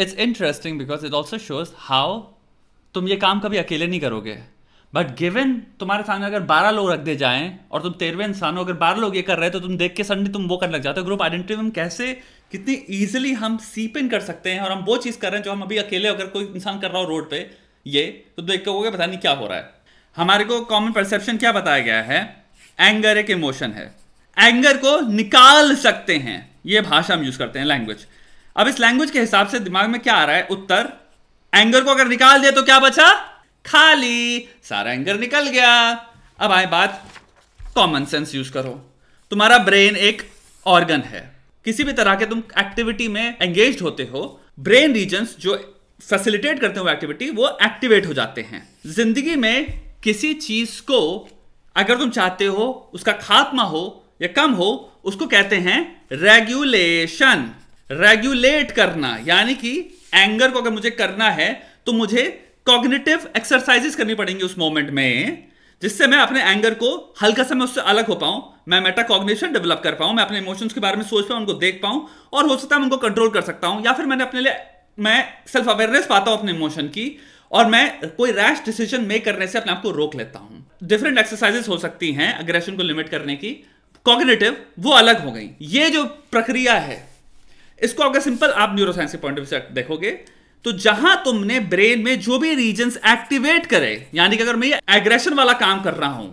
it's interesting because it also shows how तुम ये काम कभी अकेले नहीं करोगे बट गिवन तुम्हारे सामने अगर बारह लोग रख दे जाए और तुम तेरहवे इंसान हो अगर बारह लोग ये कर रहे हो तो तुम देख के सडनली तुम वो करने लग जाते हो ग्रुप आइडेंटिटी में कैसे कितनी ईजिली हम सीप इन कर सकते हैं और हम वो चीज़ कर रहे हैं जो हम अभी अकेले अगर कोई इंसान कर रहा हो रोड पे ये तो देख के गया पता नहीं क्या हो रहा है हमारे को कॉमन परसेप्शन क्या बताया गया है एंगर एक इमोशन है एंगर को निकाल सकते हैं ये भाषा हम यूज़ करते हैं लैंग्वेज अब इस लैंग्वेज के हिसाब से दिमाग में क्या आ रहा है उत्तर एंगर को अगर निकाल दिया तो क्या बचा खाली सारा एंगर निकल गया अब आए बात कॉमन सेंस यूज करो तुम्हारा ब्रेन एक ऑर्गन है किसी भी तरह के तुम एक्टिविटी में एंगेज होते हो ब्रेन रीजन जो फैसिलिटेट करते हो एक्टिविटी वो एक्टिवेट हो जाते हैं जिंदगी में किसी चीज को अगर तुम चाहते हो उसका खात्मा हो या कम हो उसको कहते हैं रेगुलेशन रेगुलेट करना यानी कि एंगर को अगर मुझे करना है तो मुझे कॉग्निटिव एक्सरसाइजेस करनी पड़ेंगी उस मोमेंट में जिससे मैं अपने एंगर को हल्का समय उससे अलग हो पाऊं मैं मेटा कॉग्निशन डेवलप कर पाऊं मैं अपने इमोशंस के बारे में सोच पाऊं उनको देख पाऊं और हो सकता है मैं उनको कंट्रोल कर सकता हूं या फिर मैंने अपने लिए मैं सेल्फ अवेयरनेस पाता हूं अपने इमोशन की और मैं कोई रैश डिसीजन मेक करने से अपने आप को रोक लेता हूं डिफरेंट एक्सरसाइजेस हो सकती हैं अग्रेशन को लिमिट करने की कॉग्निटिव वो अलग हो गई ये जो प्रक्रिया है इसको अगर सिंपल आप न्यूरोसाइंस के पॉइंट ऑफ व्यू से देखोगे तो जहां तुमने ब्रेन में जो भी रीजन एक्टिवेट करे यानी कि अगर मैं एग्रेशन वाला काम कर रहा हूं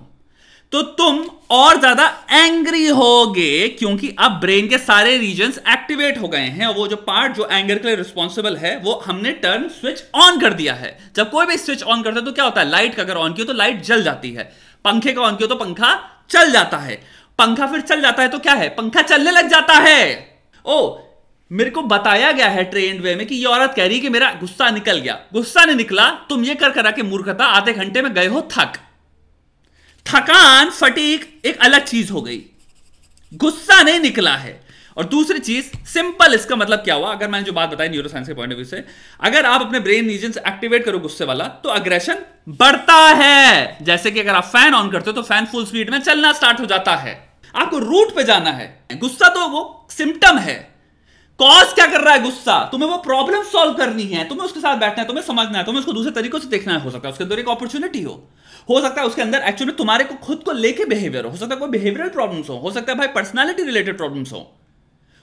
तो तुम और ज्यादा एंग्री होगे क्योंकि अब ब्रेन के सारे रीजन एक्टिवेट हो गए हैं और वो जो पार्ट जो एंगर के लिए रिस्पॉन्सिबल है वो हमने टर्न स्विच ऑन कर दिया है जब कोई भी स्विच ऑन करता है तो क्या होता है लाइट का अगर ऑन किया तो लाइट जल जाती है पंखे का ऑन किया तो पंखा चल जाता है पंखा फिर चल जाता है तो क्या है पंखा चलने लग जाता है ओ मेरे को बताया गया है ट्रेन वे में कि ये औरत कह रही है कि मेरा गुस्सा निकल गया गुस्सा नहीं निकला तुम ये कर करा के मूर्खता आधे घंटे में गए हो थक थकान फटीक एक अलग चीज हो गई गुस्सा नहीं निकला है और दूसरी चीज सिंपल इसका मतलब क्या हुआ अगर मैंने जो बात बताई साइंस के पॉइंट ऑफ व्यू से अगर आप अपने ब्रेन रीजन एक्टिवेट करो गुस्से वाला तो अग्रेशन बढ़ता है जैसे कि अगर आप फैन ऑन करते हो तो फैन फुल स्पीड में चलना स्टार्ट हो जाता है आपको रूट पे जाना है गुस्सा तो वो सिम्टम है कॉज क्या कर रहा है गुस्सा तुम्हें वो प्रॉब्लम सॉल्व करनी है तुम्हें उसके साथ बैठना है तुम्हें समझना है तुम्हें उसको दूसरे तरीकों से देखना है हो सकता है उसके अंदर एक अपॉर्चुनिटी हो हो सकता है उसके अंदर एक्चुअली तुम्हारे को खुद को लेके बिहेवियर हो सकता है कोई बिहेवियरल प्रॉब्लम्स हो हो सकता है भाई पर्सनैलिटी रिलेटेड प्रॉब्लम्स हो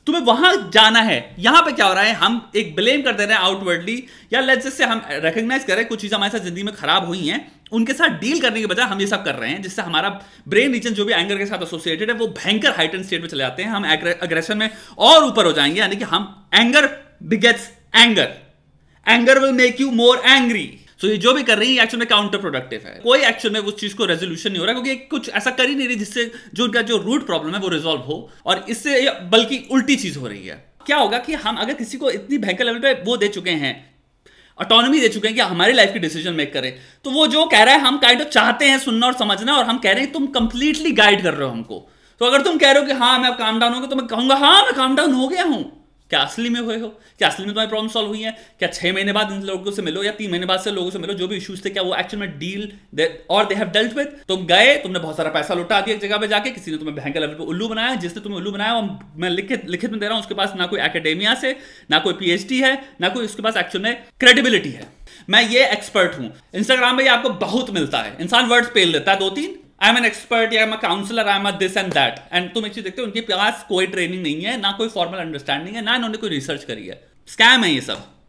तुम्हें वहां जाना है यहां पे क्या हो रहा है हम एक ब्लेम कर दे रहे हैं आउटवर्डली या लेट्स जैसे हम रिकग्नाइज करें कुछ चीज़ हमारे साथ जिंदगी में खराब हुई हैं उनके साथ डील करने के बजाय हम ये सब कर रहे हैं जिससे हमारा ब्रेन रीजन जो भी एंगर के साथ एसोसिएटेड है वो भयंकर हाइटन स्टेट में चले जाते हैं हम अग्रेशन में और ऊपर हो जाएंगे यानी कि हम anger begets anger anger will make you more angry so ये जो भी कर रही है एक्चुअल में काउंटर प्रोडक्टिव है कोई एक्चुअल में उस चीज को रेजोल्यूशन नहीं हो रहा क्योंकि कुछ ऐसा कर ही नहीं रही जिससे जो उनका जो रूट प्रॉब्लम है वो रिजोल्व हो और इससे बल्कि उल्टी चीज हो रही है क्या होगा कि हम अगर किसी को इतनी भयंकर लेवल पे वो दे चुके हैं ऑटोनॉमी दे चुके हैं कि हमारी लाइफ की डिसीजन मेक करें तो वो जो कह रहा है हम काइंड ऑफ चाहते हैं सुनना और समझना और हम कह रहे हैं तुम कंप्लीटली गाइड कर रहे हो हमको तो अगर तुम कह रहे हो कि हाँ मैं अब काम डाउन हो गया तो मैं कहूंगा हाँ मैं काम डाउन हो गया हूँ क्या असली में हुए हो क्या असली में तुम्हारी प्रॉब्लम सॉल्व हुई है क्या छह महीने बाद इन लोगों से मिलो या तीन महीने बाद से लोगों से मिलो जो भी इश्यूज थे क्या वो एक्चुअल में डील और दे हैव डेल्ट विद तुम गए तुमने बहुत सारा पैसा लुटा दिया एक जगह पे जाके किसी ने तुम्हें भयंकर लेवल पर उल्लू बनाया जिसने तुम्हें उल्लू बनाया मैं लिखित लिखित में दे रहा हूं उसके पास ना कोई एकेडेमिया से ना कोई पीएचडी है ना कोई उसके पास एक्चुअल में क्रेडिबिलिटी है मैं ये एक्सपर्ट हूं इंस्टाग्राम में ये आपको बहुत मिलता है इंसान वर्ड्स पेल लेता है दो तीन आई एम एन एक्सपर्ट या I am a counsellor I am a this and that and तुम एक चीज देखते हो उनके पास कोई ट्रेनिंग नहीं है ना कोई फॉर्मल अंडरस्टैंडिंग है ना इन्होंने कोई रिसर्च करी है स्कैम है ये सब